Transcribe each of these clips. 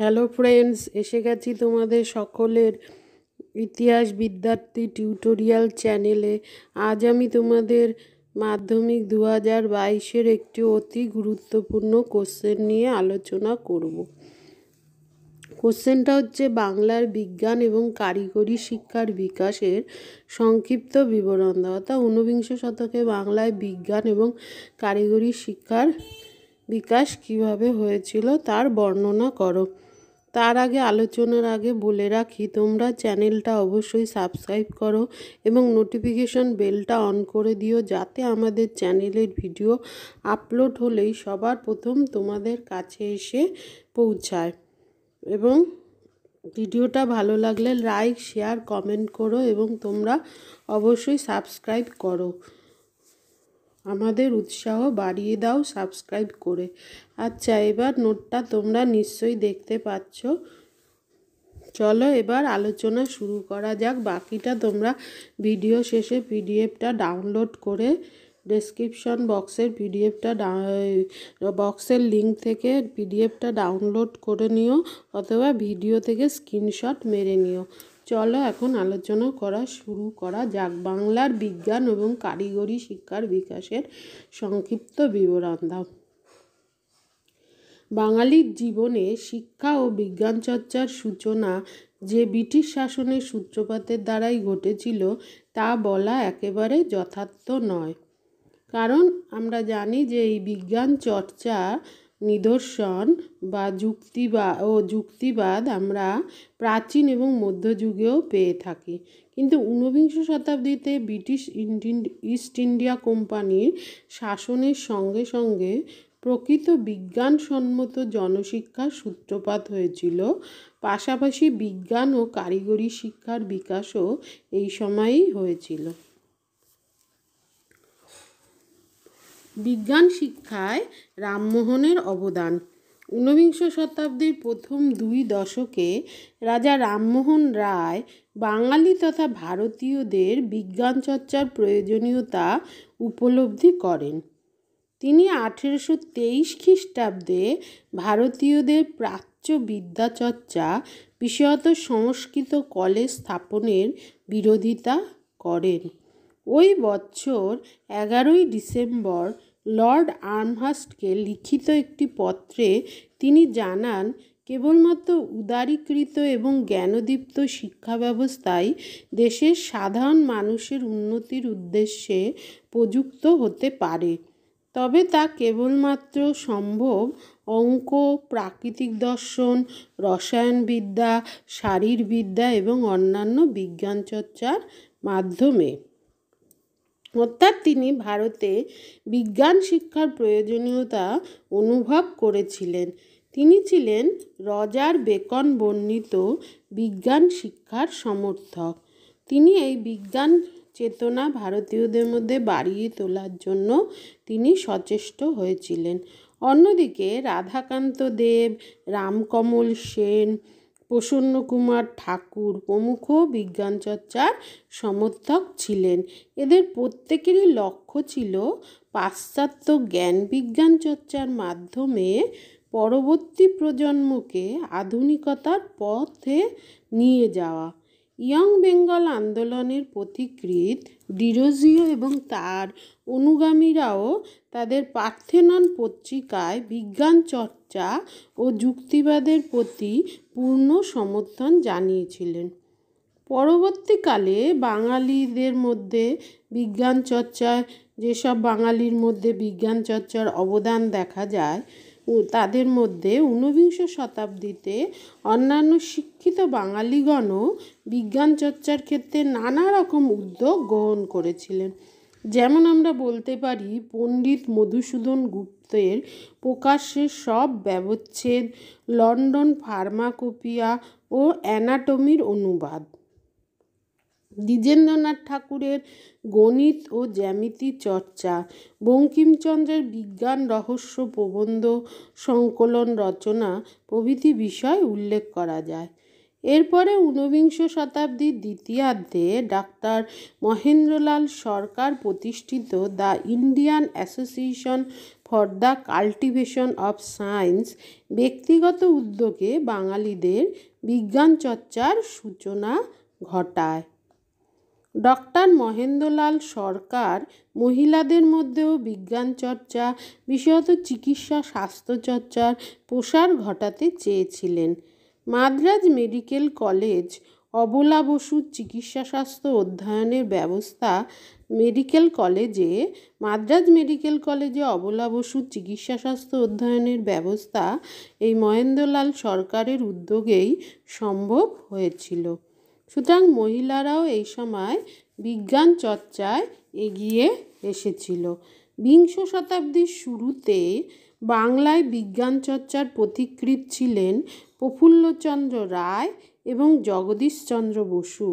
hello friends এসে গেছি তোমাদের সকলের ইতিহাস বিদ্যার্থী টিউটোরিয়াল চ্যানেলে আজ আমি তোমাদের মাধ্যমিক দু হাজার বাইশের একটি অতি গুরুত্বপূর্ণ কোশ্চেন নিয়ে আলোচনা করব কোশ্চেনটা হচ্ছে বাংলার বিজ্ঞান এবং কারিগরি শিক্ষার বিকাশের সংক্ষিপ্ত বিবরণ দেওয়া তা ঊনবিংশ শতকে বাংলায় বিজ্ঞান এবং কারিগরি শিক্ষার বিকাশ কিভাবে হয়েছিল তার বর্ণনা করো তার আগে আলোচনার আগে বলে রাখি তোমরা চ্যানেলটা অবশ্যই সাবস্ক্রাইব করো এবং নোটিফিকেশন বেলটা অন করে দিও যাতে আমাদের চ্যানেলের ভিডিও আপলোড হলেই সবার প্রথম তোমাদের কাছে এসে পৌঁছায় এবং ভিডিওটা ভালো লাগলে লাইক শেয়ার কমেন্ট করো এবং তোমরা অবশ্যই সাবস্ক্রাইব করো আমাদের উৎসাহ বাড়িয়ে দাও সাবস্ক্রাইব করে আচ্ছা এবার নোটটা তোমরা নিশ্চয়ই দেখতে পাচ্ছ চলো এবার আলোচনা শুরু করা যাক বাকিটা তোমরা ভিডিও শেষে পিডিএফটা ডাউনলোড করে ডেসক্রিপশন বক্সের পিডিএফটা বক্সের লিঙ্ক থেকে পিডিএফটা ডাউনলোড করে নিও অথবা ভিডিও থেকে স্ক্রিনশট মেরে নিও চলো এখন আলোচনা করা শুরু করা যাক বাংলার বিজ্ঞান এবং কারিগরি শিক্ষার বিকাশের সংক্ষিপ্ত বিবরণ দাও বাঙালির জীবনে শিক্ষা ও বিজ্ঞান চর্চার সূচনা যে ব্রিটিশ শাসনের সূত্রপাতের দ্বারাই ঘটেছিল তা বলা একেবারে যথার্থ নয় কারণ আমরা জানি যে এই বিজ্ঞান চর্চা নিদর্শন বা যুক্তিবা ও যুক্তিবাদ আমরা প্রাচীন এবং মধ্যযুগেও পেয়ে থাকি কিন্তু ঊনবিংশ শতাব্দীতে ব্রিটিশ ইস্ট ইন্ডিয়া কোম্পানির শাসনের সঙ্গে সঙ্গে প্রকৃত বিজ্ঞানসম্মত জনশিক্ষার সূত্রপাত হয়েছিল পাশাপাশি বিজ্ঞান ও কারিগরি শিক্ষার বিকাশও এই সময়েই হয়েছিল বিজ্ঞান শিক্ষায় রামমোহনের অবদান ঊনবিংশ শতাব্দীর প্রথম দুই দশকে রাজা রামমোহন রায় বাঙালি তথা ভারতীয়দের বিজ্ঞান চর্চার প্রয়োজনীয়তা উপলব্ধি করেন তিনি আঠেরোশো তেইশ খ্রিস্টাব্দে ভারতীয়দের প্রাচ্য বিদ্যাচর্চা বিশেষত সংস্কৃত কলেজ স্থাপনের বিরোধিতা করেন ওই বছর এগারোই ডিসেম্বর লর্ড আর্মহাস্টকে লিখিত একটি পত্রে তিনি জানান কেবলমাত্র উদারীকৃত এবং জ্ঞানদীপ্ত শিক্ষা ব্যবস্থাই দেশের সাধারণ মানুষের উন্নতির উদ্দেশ্যে প্রযুক্ত হতে পারে তবে তা কেবলমাত্র সম্ভব অঙ্ক প্রাকৃতিক দর্শন রসায়নবিদ্যা শারীরবিদ্যা এবং অন্যান্য বিজ্ঞান চর্চার মাধ্যমে অর্থাৎ তিনি ভারতে বিজ্ঞান শিক্ষার প্রয়োজনীয়তা অনুভব করেছিলেন তিনি ছিলেন রজার বেকন বর্ণিত বিজ্ঞান শিক্ষার সমর্থক তিনি এই বিজ্ঞান চেতনা ভারতীয়দের মধ্যে বাড়িয়ে তোলার জন্য তিনি সচেষ্ট হয়েছিলেন অন্যদিকে রাধাকান্ত দেব রামকমল সেন প্রসন্নকুমার ঠাকুর প্রমুখ বিজ্ঞান চর্চার সমর্থক ছিলেন এদের প্রত্যেকেরই লক্ষ্য ছিল পাশ্চাত্য জ্ঞান বিজ্ঞান চর্চার মাধ্যমে পরবর্তী প্রজন্মকে আধুনিকতার পথে নিয়ে যাওয়া ইয়ং বেঙ্গল আন্দোলনের প্রতিকৃৎ ডিরোজিও এবং তার অনুগামীরাও তাদের পার্থেনন পত্রিকায় বিজ্ঞান চর্চা ও যুক্তিবাদের প্রতি পূর্ণ সমর্থন জানিয়েছিলেন পরবর্তীকালে বাঙালিদের মধ্যে বিজ্ঞান চর্চায় যেসব বাঙালির মধ্যে বিজ্ঞান চর্চার অবদান দেখা যায় তাদের মধ্যে ঊনবিংশ শতাব্দীতে অন্যান্য শিক্ষিত বাঙালিগণও বিজ্ঞান চর্চার ক্ষেত্রে নানা রকম উদ্যোগ গ্রহণ করেছিলেন যেমন আমরা বলতে পারি পণ্ডিত মধুসূদন গুপ্তের প্রকাশ্যের সব ব্যবচ্ছেদ লন্ডন ফার্মাকোপিয়া ও অ্যানাটমির অনুবাদ দ্বিজেন্দ্রনাথ ঠাকুরের গণিত ও জ্যামিতি চর্চা বঙ্কিমচন্দ্রের বিজ্ঞান রহস্য প্রবন্ধ সংকলন রচনা প্রভৃতি বিষয় উল্লেখ করা যায় এরপরে ঊনবিংশ শতাব্দীর দ্বিতীয়ার্ধে ডাক্তার মহেন্দ্রলাল সরকার প্রতিষ্ঠিত the Indian association for the cultivation of science ব্যক্তিগত উদ্যোগে বাঙালিদের বিজ্ঞান চর্চার সূচনা ঘটায় ডক্টর মহেন্দ্রলাল সরকার মহিলাদের মধ্যেও বিজ্ঞান চর্চা বিশেষত চিকিৎসা স্বাস্থ্যচর্চার প্রসার ঘটাতে চেয়েছিলেন মাদ্রাজ মেডিকেল কলেজ অবলা বসুর স্বাস্থ্য অধ্যয়নের ব্যবস্থা মেডিকেল কলেজে মাদ্রাজ মেডিকেল কলেজে অবলা বসুর স্বাস্থ্য অধ্যয়নের ব্যবস্থা এই মহেন্দ্রলাল সরকারের উদ্যোগেই সম্ভব হয়েছিল সুতরাং মহিলারাও এই সময় বিজ্ঞান চর্চায় এগিয়ে এসেছিল বিংশ শতাব্দীর শুরুতে বাংলায় বিজ্ঞান চর্চার পথিকৃৎ ছিলেন প্রফুল্লচন্দ্র রায় এবং জগদীশচন্দ্র বসু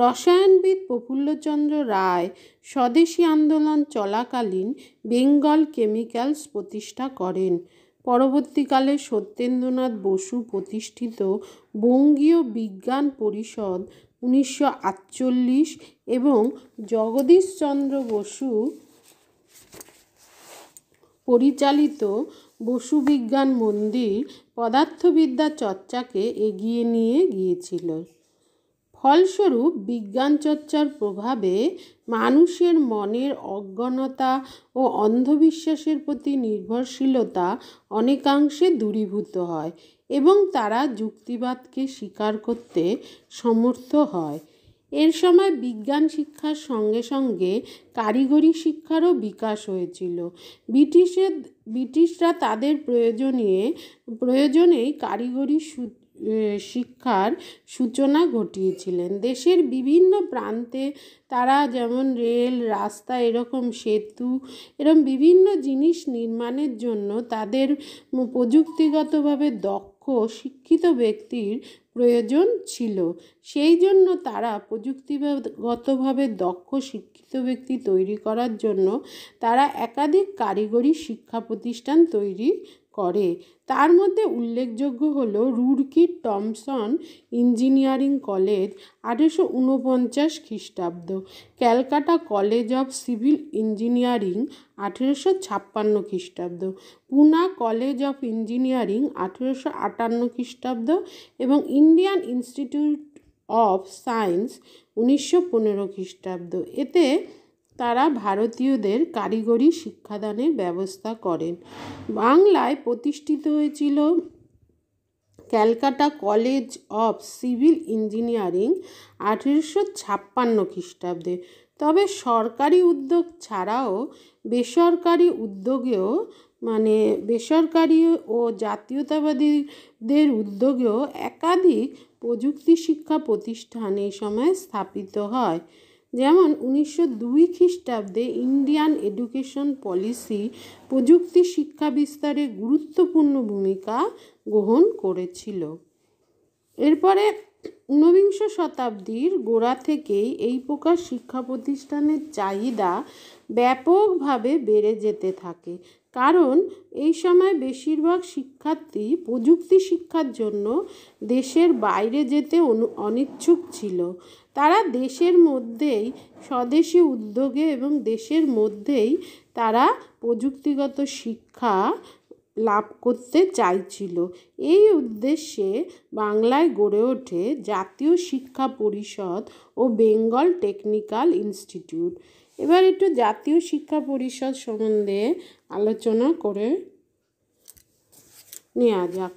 রসায়নবিদ প্রফুল্লচন্দ্র রায় স্বদেশী আন্দোলন চলাকালীন বেঙ্গল কেমিক্যালস প্রতিষ্ঠা করেন পরবর্তীকালে সত্যেন্দ্রনাথ বসু প্রতিষ্ঠিত বঙ্গীয় বিজ্ঞান পরিষদ উনিশশো আটচল্লিশ এবং জগদীশচন্দ্র বসু পরিচালিত বসু বিজ্ঞান মন্দির পদার্থবিদ্যা চর্চাকে এগিয়ে নিয়ে গিয়েছিল ফলস্বরূপ বিজ্ঞান চর্চার প্রভাবে মানুষের মনের অজ্ঞানতা ও অন্ধবিশ্বাসের প্রতি নির্ভরশীলতা অনেকাংশে দূরীভূত হয় এবং তারা যুক্তিবাদকে স্বীকার করতে সমর্থ হয় এর সময় বিজ্ঞান শিক্ষার সঙ্গে সঙ্গে কারিগরি শিক্ষারও বিকাশ হয়েছিল ব্রিটিশের ব্রিটিশরা তাদের প্রয়োজনীয় প্রয়োজনেই কারিগরি শিক্ষার সূচনা ঘটিয়েছিলেন দেশের বিভিন্ন প্রান্তে তারা যেমন রেল রাস্তা এরকম সেতু এরকম বিভিন্ন জিনিস নির্মাণের জন্য তাদের প্রযুক্তিগতভাবে দক্ষ শিক্ষিত ব্যক্তির প্রয়োজন ছিল সেই জন্য তারা প্রযুক্তিগতভাবে দক্ষ শিক্ষিত ব্যক্তি তৈরি করার জন্য তারা একাধিক কারিগরি শিক্ষা প্রতিষ্ঠান তৈরি করে তার মধ্যে উল্লেখযোগ্য হল রুড়কি টমসন ইঞ্জিনিয়ারিং কলেজ আঠেরোশো উনপঞ্চাশ খ্রিস্টাব্দ Calcutta college of civil engineering আঠেরোশো ছাপ্পান্ন খ্রিস্টাব্দ পুনা কলেজ অফ ইঞ্জিনিয়ারিং আঠেরোশো আটান্ন খ্রিস্টাব্দ এবং ইন্ডিয়ান ইনস্টিটিউট অফ সায়েন্স উনিশশো পনেরো খ্রিস্টাব্দ এতে তারা ভারতীয়দের কারিগরি শিক্ষাদানের ব্যবস্থা করেন বাংলায় প্রতিষ্ঠিত হয়েছিল Calcutta college of civil engineering আঠেরোশো ছাপ্পান্ন খ্রিস্টাব্দে তবে সরকারি উদ্যোগ ছাড়াও বেসরকারি উদ্যোগেও মানে বেসরকারি ও জাতীয়তাবাদীদের উদ্যোগেও একাধিক প্রযুক্তি শিক্ষা প্রতিষ্ঠান এই সময় স্থাপিত হয় যেমন উনিশশো দুই খ্রিস্টাব্দে ইন্ডিয়ান এডুকেশন পলিসি প্রযুক্তি শিক্ষা বিস্তারে গুরুত্বপূর্ণ ভূমিকা গ্রহণ করেছিল এরপরে ঊনবিংশ শতাব্দীর গোড়া থেকেই এই প্রকার শিক্ষা প্রতিষ্ঠানের চাহিদা ব্যাপকভাবে বেড়ে যেতে থাকে কারণ এই সময় বেশিরভাগ শিক্ষার্থী প্রযুক্তি শিক্ষার জন্য দেশের বাইরে যেতে অনু অনিচ্ছুক ছিল তারা দেশের মধ্যেই স্বদেশী উদ্যোগে এবং দেশের মধ্যেই তারা প্রযুক্তিগত শিক্ষা লাভ করতে চাইছিল এই উদ্দেশ্যে বাংলায় গড়ে ওঠে জাতীয় শিক্ষা পরিষদ ও বেঙ্গল টেকনিক্যাল ইনস্টিটিউট এবার একটু জাতীয় শিক্ষা পরিষদ সম্বন্ধে আলোচনা করে নেওয়া যাক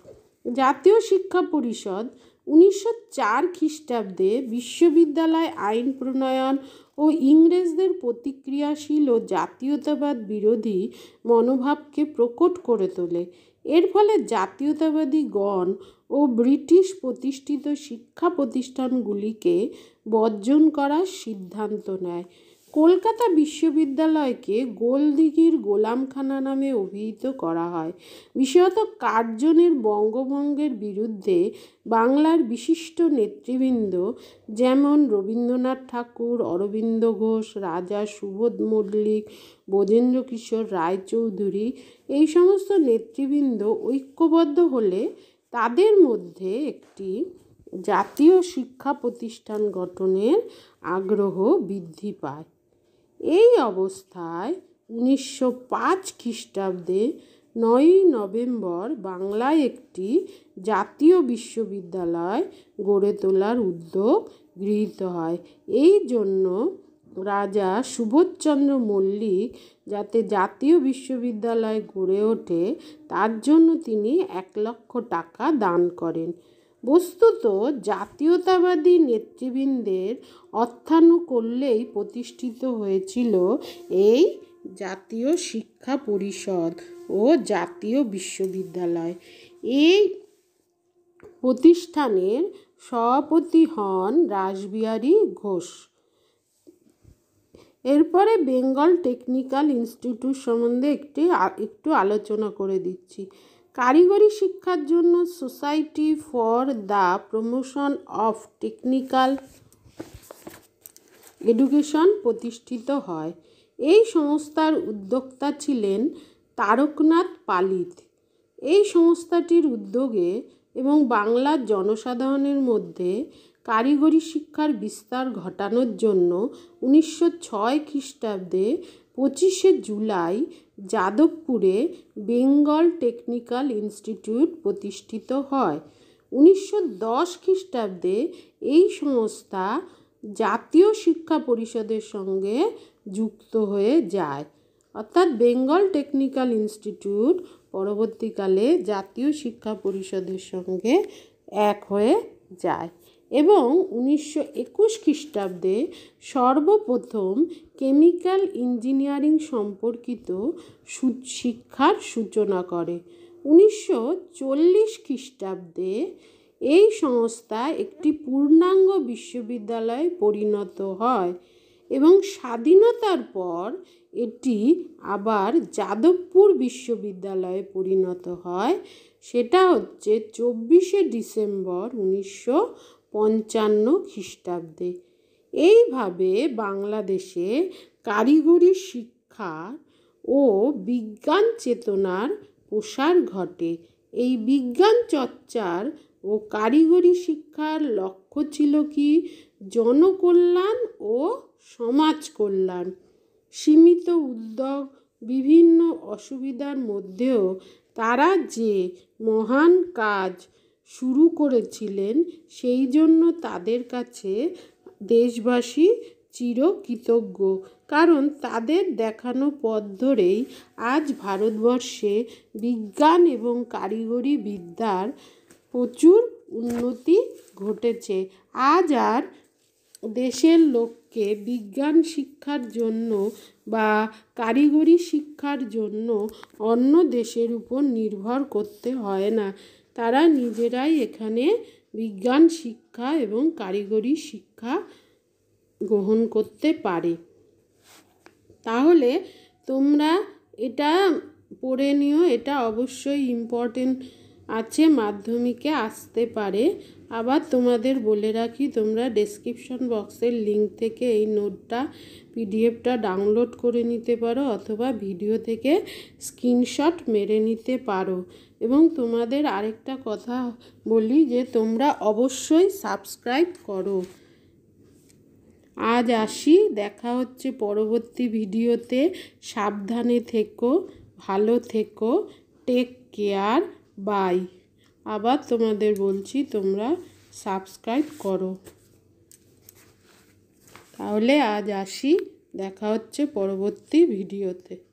জাতীয় শিক্ষা পরিষদ উনিশশো চার খ্রিস্টাব্দে বিশ্ববিদ্যালয় আইন প্রণয়ন ও ইংরেজদের প্রতিক্রিয়াশীল ও জাতীয়তাবাদ বিরোধী মনোভাবকে প্রকট করে তোলে এর ফলে জাতীয়তাবাদী গণ ও ব্রিটিশ প্রতিষ্ঠিত শিক্ষা প্রতিষ্ঠানগুলিকে বর্জন করার সিদ্ধান্ত নেয় কলকাতা বিশ্ববিদ্যালয়কে গোলদিঘির গোলামখানা নামে অভিহিত করা হয় বিশেষত কার্জনের বঙ্গভঙ্গের বিরুদ্ধে বাংলার বিশিষ্ট নেতৃবৃন্দ যেমন রবীন্দ্রনাথ ঠাকুর অরবিন্দ ঘোষ রাজা সুবোধ মল্লিক কিশোর রায়চৌধুরী এই সমস্ত নেতৃবৃন্দ ঐক্যবদ্ধ হলে তাদের মধ্যে একটি জাতীয় শিক্ষা প্রতিষ্ঠান গঠনের আগ্রহ বৃদ্ধি পায় এই অবস্থায় উনিশশো পাঁচ খ্রিস্টাব্দে নয়ই নভেম্বর বাংলায় একটি জাতীয় বিশ্ববিদ্যালয় গড়ে তোলার উদ্যোগ গৃহীত হয় এই জন্য রাজা সুবোধচন্দ্র মল্লিক যাতে জাতীয় বিশ্ববিদ্যালয় গড়ে ওঠে তার জন্য তিনি এক লক্ষ টাকা দান করেন বস্তুত জাতীয়তাবাদী নেতৃবৃন্দের অর্থানুকূল্যেই প্রতিষ্ঠিত হয়েছিল এই জাতীয় শিক্ষা পরিষদ ও জাতীয় বিশ্ববিদ্যালয় এই প্রতিষ্ঠানের সভাপতি হন রাসবিহারী ঘোষ এরপরে বেঙ্গল টেকনিক্যাল ইনস্টিটিউট সম্বন্ধে একটি একটু আলোচনা করে দিচ্ছি কারিগরি শিক্ষার জন্য society for the promotion of technical education প্রতিষ্ঠিত হয় এই সংস্থার উদ্যোক্তা ছিলেন তারকনাথ পালিত এই সংস্থাটির উদ্যোগে এবং বাংলার জনসাধারণের মধ্যে কারিগরি শিক্ষার বিস্তার ঘটানোর জন্য উনিশশো ছয় খ্রিস্টাব্দে পঁচিশে জুলাই যাদবপুরে বেঙ্গল টেকনিক্যাল ইনস্টিটিউট প্রতিষ্ঠিত হয় উনিশশো দশ খ্রিস্টাব্দে এই সংস্থা জাতীয় শিক্ষা পরিষদের সঙ্গে যুক্ত হয়ে যায় অর্থাৎ বেঙ্গল টেকনিক্যাল ইনস্টিটিউট পরবর্তীকালে জাতীয় শিক্ষা পরিষদের সঙ্গে এক হয়ে যায় এবং উনিশশো একুশ খ্রিস্টাব্দে সর্বপ্রথম কেমিক্যাল ইঞ্জিনিয়ারিং সম্পর্কিত শিক্ষার সূচনা করে উনিশশো চল্লিশ খ্রিস্টাব্দে এই সংস্থা একটি পূর্ণাঙ্গ বিশ্ববিদ্যালয়ে পরিণত হয় এবং স্বাধীনতার পর এটি আবার যাদবপুর বিশ্ববিদ্যালয়ে পরিণত হয় সেটা হচ্ছে চব্বিশে ডিসেম্বর উনিশশো পঞ্চান্ন খ্রিস্টাব্দে এইভাবে বাংলাদেশে কারিগরি শিক্ষা ও বিজ্ঞান চেতনার প্রসার ঘটে এই বিজ্ঞান চর্চার ও কারিগরি শিক্ষার লক্ষ্য ছিল কি জনকল্যাণ ও সমাজ কল্যাণ সীমিত উদ্যোগ বিভিন্ন অসুবিধার মধ্যেও তারা যে মহান কাজ শুরু করেছিলেন সেই জন্য তাদের কাছে দেশবাসী চিরকৃতজ্ঞ কারণ তাদের দেখানো পথ ধরেই আজ ভারতবর্ষে বিজ্ঞান এবং কারিগরি বিদ্যার প্রচুর উন্নতি ঘটেছে আজ আর দেশের লোককে বিজ্ঞান শিক্ষার জন্য বা কারিগরি শিক্ষার জন্য অন্য দেশের উপর নির্ভর করতে হয় না তারা নিজেরাই এখানে বিজ্ঞান শিক্ষা এবং কারিগরি শিক্ষা গ্রহণ করতে পারে তাহলে তোমরা এটা পড়ে নিও এটা অবশ্যই ইম্পর্টেন্ট আছে মাধ্যমিকে আসতে পারে আবার তোমাদের বলে রাখি তোমরা ডেসক্রিপশন বক্সের লিঙ্ক থেকে এই নোটটা পিডিএফটা ডাউনলোড করে নিতে পারো অথবা ভিডিও থেকে স্ক্রিনশট মেরে নিতে পারো এবং তোমাদের আরেকটা কথা বলি যে তোমরা অবশ্যই সাবস্ক্রাইব করো আজ আসি দেখা হচ্ছে পরবর্তী ভিডিওতে সাবধানে থেকো ভালো থেকো টেক কেয়ার বাই আবার তোমাদের বলছি তোমরা সাবস্ক্রাইব করো তাহলে আজ আসি দেখা হচ্ছে পরবর্তী ভিডিওতে